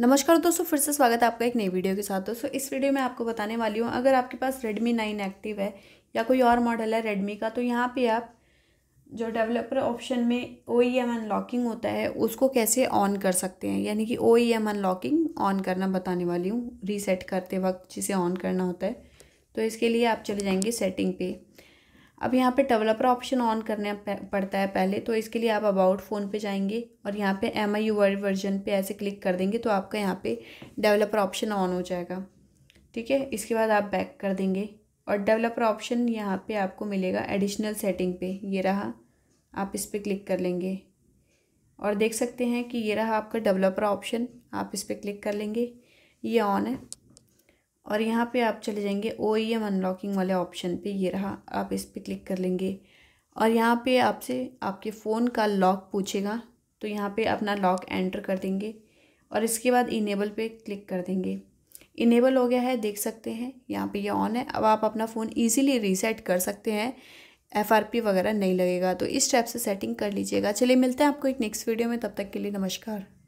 नमस्कार दोस्तों फिर से स्वागत है आपका एक नई वीडियो के साथ दोस्तों इस वीडियो में आपको बताने वाली हूँ अगर आपके पास Redmi 9 एक्टिव है या कोई और मॉडल है Redmi का तो यहाँ पे आप जो डेवलपर ऑप्शन में ओ ई एम अनलॉकिंग होता है उसको कैसे ऑन कर सकते हैं यानी कि O E M unlocking on करना बताने वाली हूँ रीसेट करते वक्त जिसे ऑन करना होता है तो इसके लिए आप चले जाएंगे सेटिंग पे अब यहाँ पे डेवलपर ऑप्शन ऑन करना पड़ता है पहले तो इसके लिए आप अबाउट फ़ोन पे जाएंगे और यहाँ पे एम आई यू वर्जन पे ऐसे क्लिक कर देंगे तो आपका यहाँ पे डेवलपर ऑप्शन ऑन हो जाएगा ठीक है इसके बाद आप बैक कर देंगे और डेवलपर ऑप्शन यहाँ पे आपको मिलेगा एडिशनल सेटिंग पे ये रहा आप इस पर क्लिक कर लेंगे और देख सकते हैं कि ये रहा आपका डेवलपर ऑप्शन आप इस पर क्लिक कर लेंगे ये ऑन है और यहाँ पे आप चले जाएंगे ओ ई एम अनलॉकिंग वाले ऑप्शन पे ये रहा आप इस पर क्लिक कर लेंगे और यहाँ पे आपसे आपके फ़ोन का लॉक पूछेगा तो यहाँ पे अपना लॉक एंटर कर देंगे और इसके बाद इनेबल पे क्लिक कर देंगे इनेबल हो गया है देख सकते हैं यहाँ पे ये यह ऑन है अब आप अपना फ़ोन ईजिली रीसेट कर सकते हैं एफ वगैरह नहीं लगेगा तो इस टाइप से सेटिंग कर लीजिएगा चलिए मिलते हैं आपको एक नेक्स्ट वीडियो में तब तक के लिए नमस्कार